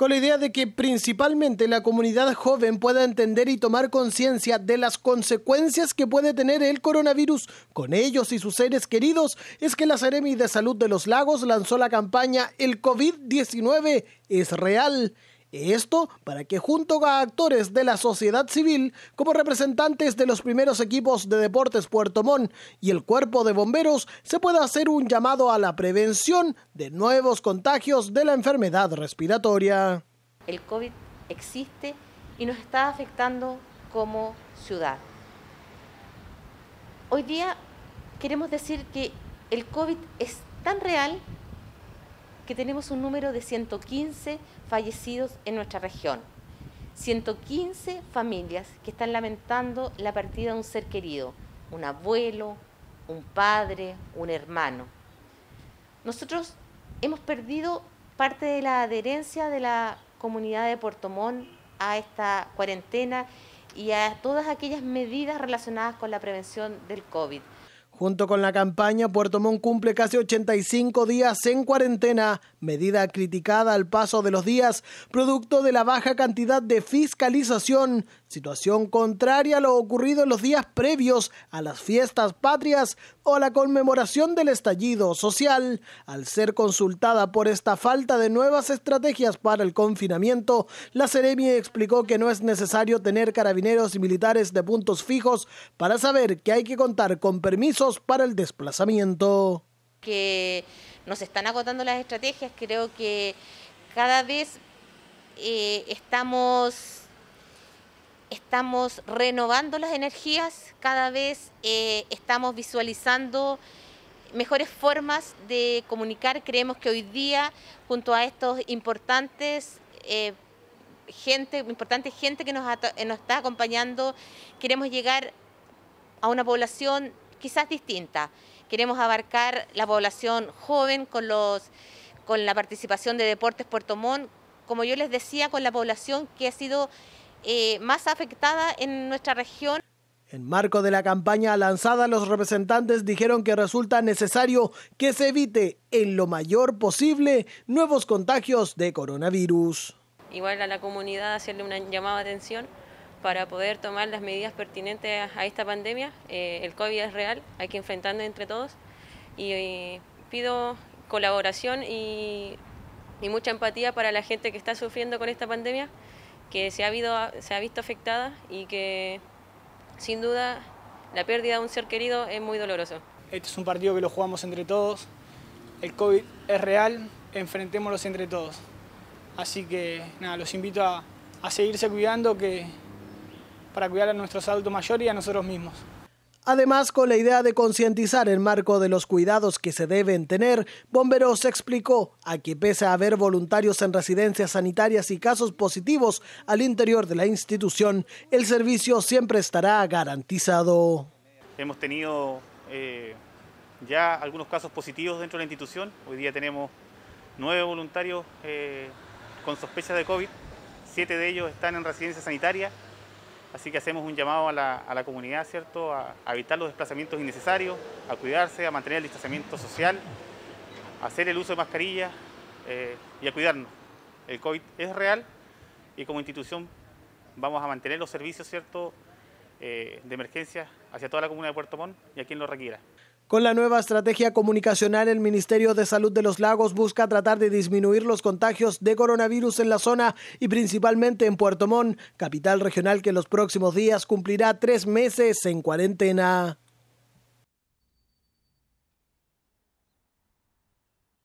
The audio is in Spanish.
con la idea de que principalmente la comunidad joven pueda entender y tomar conciencia de las consecuencias que puede tener el coronavirus con ellos y sus seres queridos, es que la Seremi de Salud de los Lagos lanzó la campaña El COVID-19 es real esto para que junto a actores de la sociedad civil, como representantes de los primeros equipos de deportes Puerto Montt y el cuerpo de bomberos, se pueda hacer un llamado a la prevención de nuevos contagios de la enfermedad respiratoria. El COVID existe y nos está afectando como ciudad. Hoy día queremos decir que el COVID es tan real que tenemos un número de 115 fallecidos en nuestra región. 115 familias que están lamentando la partida de un ser querido, un abuelo, un padre, un hermano. Nosotros hemos perdido parte de la adherencia de la comunidad de Puerto Montt a esta cuarentena y a todas aquellas medidas relacionadas con la prevención del COVID. Junto con la campaña, Puerto Montt cumple casi 85 días en cuarentena, medida criticada al paso de los días, producto de la baja cantidad de fiscalización, situación contraria a lo ocurrido en los días previos a las fiestas patrias o a la conmemoración del estallido social. Al ser consultada por esta falta de nuevas estrategias para el confinamiento, la seremi explicó que no es necesario tener carabineros y militares de puntos fijos para saber que hay que contar con permisos para el desplazamiento. Que nos están agotando las estrategias, creo que cada vez eh, estamos, estamos renovando las energías, cada vez eh, estamos visualizando mejores formas de comunicar. Creemos que hoy día, junto a estos importantes... Eh, gente, importante gente que nos está acompañando, queremos llegar a una población quizás distinta, Queremos abarcar la población joven con, la participación de Deportes Puerto Montt, como yo les decía, con la población que ha sido eh, más afectada en nuestra región. En marco de la campaña lanzada, los representantes dijeron que resulta necesario que se evite en lo mayor posible nuevos contagios de coronavirus. Igual a la comunidad hacerle una llamada de atención para poder tomar las medidas pertinentes a, esta pandemia. Eh, el COVID es real, hay que enfrentarnos entre todos y, eh, pido colaboración y, mucha empatía para la gente que está sufriendo con esta pandemia, que se ha, habido, se ha visto afectada y que sin duda la pérdida de un ser querido es muy doloroso. Este es un partido que lo jugamos entre todos, el COVID es real, enfrentémoslos entre todos. Así que nada, los invito a, a seguirse cuidando que para cuidar a nuestros adultos mayores y a nosotros mismos. Además, con la idea de concientizar el marco de los cuidados que se deben tener, Bomberos explicó a que pese a haber voluntarios en residencias sanitarias y casos positivos al interior de la institución, el servicio siempre estará garantizado. Hemos tenido eh, ya algunos casos positivos dentro de la institución. Hoy día tenemos nueve voluntarios eh, con sospecha de COVID. Siete de ellos están en residencia sanitaria Así que hacemos un llamado a la, comunidad, ¿cierto? A, evitar los desplazamientos innecesarios, a cuidarse, a mantener el distanciamiento social, a hacer el uso de mascarillas eh, y a cuidarnos. El COVID es real y como institución vamos a mantener los servicios, ¿cierto? Eh, de emergencia hacia toda la comunidad de Puerto Montt y a quien lo requiera. Con la nueva estrategia comunicacional, el Ministerio de Salud de los Lagos busca tratar de disminuir los contagios de coronavirus en la zona y principalmente en Puerto Montt, capital regional que en los próximos días cumplirá tres meses en cuarentena.